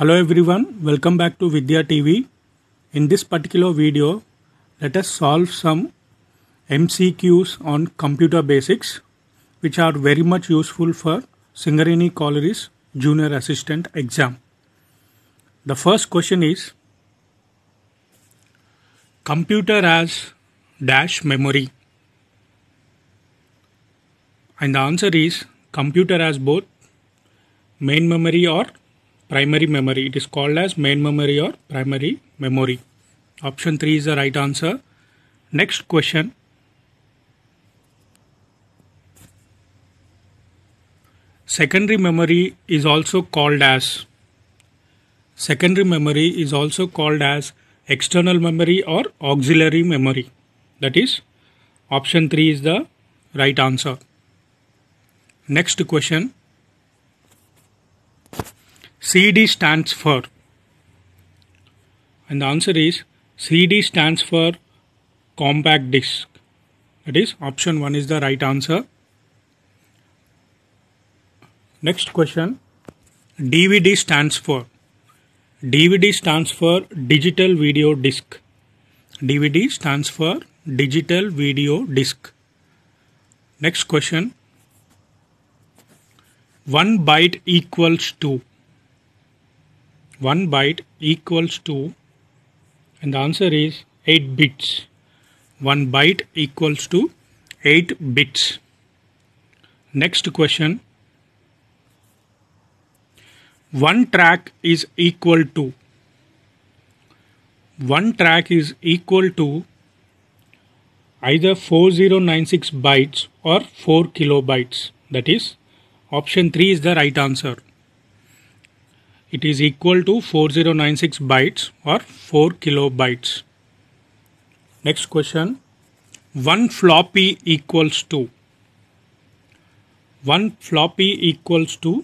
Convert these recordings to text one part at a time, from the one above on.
Hello everyone, welcome back to Vidya TV. In this particular video, let us solve some MCQs on computer basics, which are very much useful for Singarini Colliery's junior assistant exam. The first question is Computer has dash memory. And the answer is computer has both main memory or primary memory. It is called as main memory or primary memory. Option 3 is the right answer. Next question. Secondary memory is also called as secondary memory is also called as external memory or auxiliary memory. That is option 3 is the right answer. Next question. CD stands for? And the answer is CD stands for compact disc. That is option 1 is the right answer. Next question DVD stands for DVD stands for digital video disc. DVD stands for digital video disc. Next question 1 byte equals to 1 byte equals to and the answer is 8 bits 1 byte equals to 8 bits next question one track is equal to one track is equal to either 4096 bytes or 4 kilobytes that is option 3 is the right answer it is equal to 4096 bytes or 4 kilobytes. Next question 1 floppy equals to 1 floppy equals to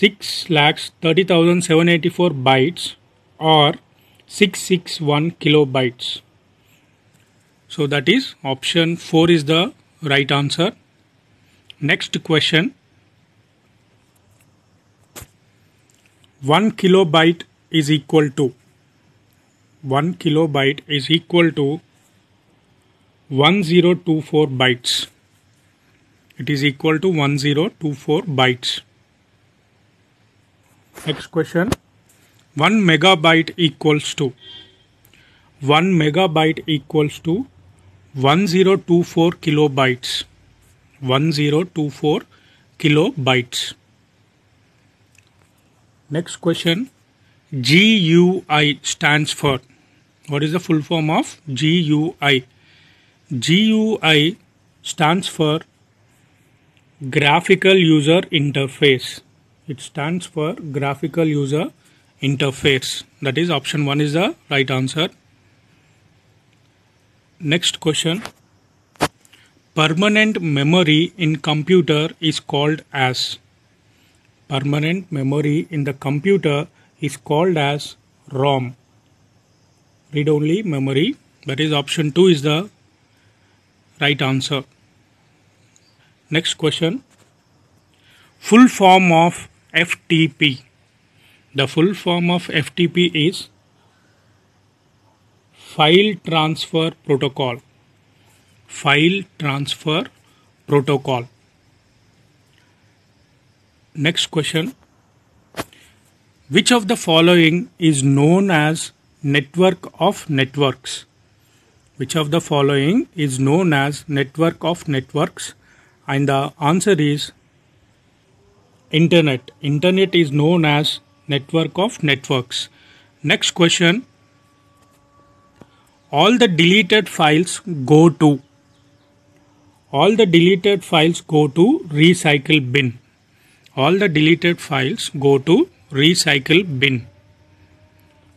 6 lakhs 30,784 bytes or 661 kilobytes. So that is option 4 is the right answer. Next question 1 kilobyte is equal to 1 kilobyte is equal to 1024 bytes it is equal to 1024 bytes next question 1 megabyte equals to 1 megabyte equals to 1024 kilobytes 1024 kilobytes Next question GUI stands for. What is the full form of GUI? GUI stands for Graphical User Interface. It stands for Graphical User Interface. That is option 1 is the right answer. Next question. Permanent memory in computer is called as permanent memory in the computer is called as ROM read only memory that is option 2 is the right answer next question full form of FTP the full form of FTP is file transfer protocol file transfer protocol Next question. Which of the following is known as network of networks? Which of the following is known as network of networks? And the answer is internet. Internet is known as network of networks. Next question. All the deleted files go to all the deleted files go to recycle bin all the deleted files go to recycle bin.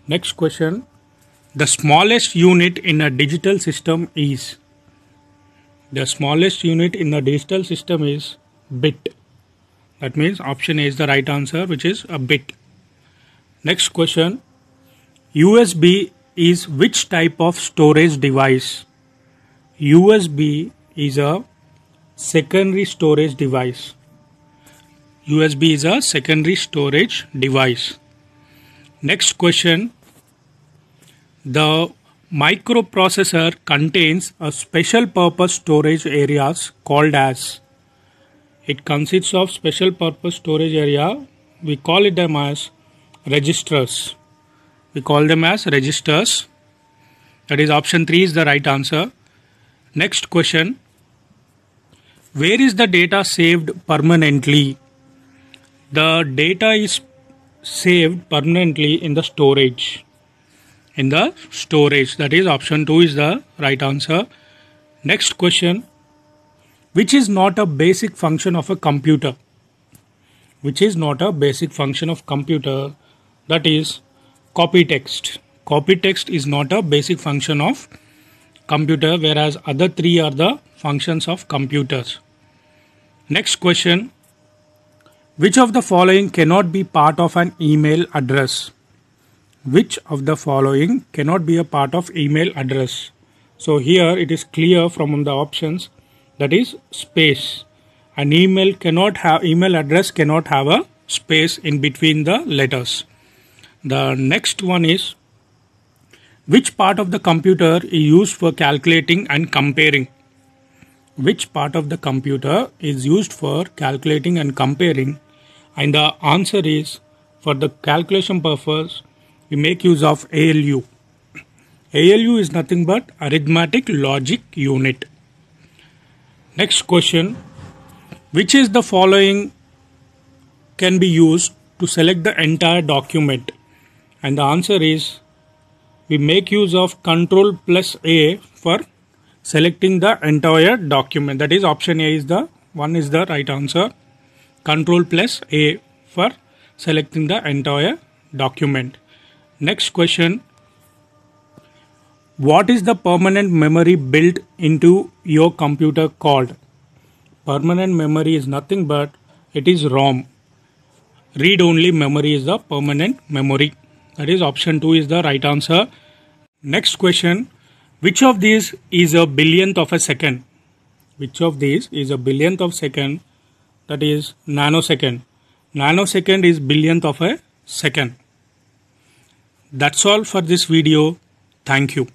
Next question. The smallest unit in a digital system is? The smallest unit in a digital system is bit. That means option A is the right answer which is a bit. Next question. USB is which type of storage device? USB is a secondary storage device. USB is a secondary storage device. Next question. The microprocessor contains a special purpose storage areas called as it consists of special purpose storage area we call it them as registers we call them as registers that is option 3 is the right answer next question where is the data saved permanently the data is saved permanently in the storage in the storage that is option 2 is the right answer next question which is not a basic function of a computer which is not a basic function of computer that is copy text copy text is not a basic function of computer whereas other three are the functions of computers next question which of the following cannot be part of an email address? Which of the following cannot be a part of email address? So here it is clear from the options that is space. An email cannot have email address cannot have a space in between the letters. The next one is which part of the computer is used for calculating and comparing? which part of the computer is used for calculating and comparing and the answer is for the calculation purpose we make use of ALU. ALU is nothing but arithmetic logic unit. Next question which is the following can be used to select the entire document and the answer is we make use of control plus A for selecting the entire document that is option A is the one is the right answer control plus A for selecting the entire document next question what is the permanent memory built into your computer called permanent memory is nothing but it is ROM read only memory is the permanent memory that is option 2 is the right answer next question which of these is a billionth of a second? Which of these is a billionth of second? That is nanosecond. Nanosecond is billionth of a second. That's all for this video. Thank you.